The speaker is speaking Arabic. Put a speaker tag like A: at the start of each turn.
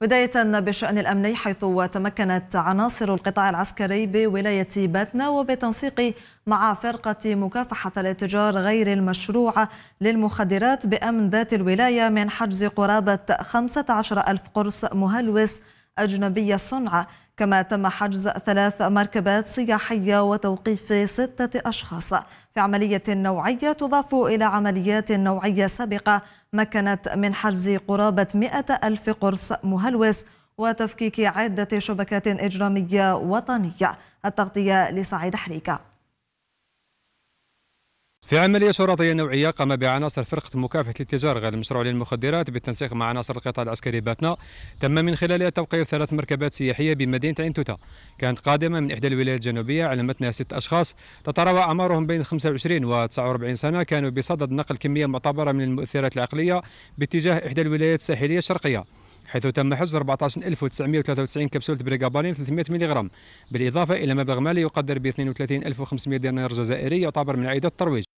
A: بداية بشأن الأمني حيث تمكنت عناصر القطاع العسكري بولاية باتنا وبتنسيق مع فرقة مكافحة الاتجار غير المشروع للمخدرات بأمن ذات الولاية من حجز قرابة 15 ألف قرص مهلوس أجنبي الصنع كما تم حجز ثلاث مركبات سياحية وتوقيف ستة أشخاص في عملية نوعية تضاف إلى عمليات نوعية سابقة مكنت من حجز قرابة 100 ألف قرص مهلوس وتفكيك عدة شبكات إجرامية وطنية التغطية لسعيد حريكة
B: في عملية شرطية نوعية قام بعناصر فرقة مكافحة غير المشروع للمخدرات بالتنسيق مع عناصر القطاع العسكري باتنا تم من خلالها توقيف ثلاث مركبات سياحية بمدينة عين توتا كانت قادمة من إحدى الولايات الجنوبية على متنها ست أشخاص تتراوح أعمارهم بين 25 و 49 سنة كانوا بصدد نقل كمية معتبرة من المؤثرات العقلية باتجاه إحدى الولايات الساحلية الشرقية حيث تم حجز 14993 كبسولة بريغابالين 300 ملغ بالإضافة إلى مبلغ مالي يقدر ب 32500 دينار جزائري يعتبر من عائدات الترويج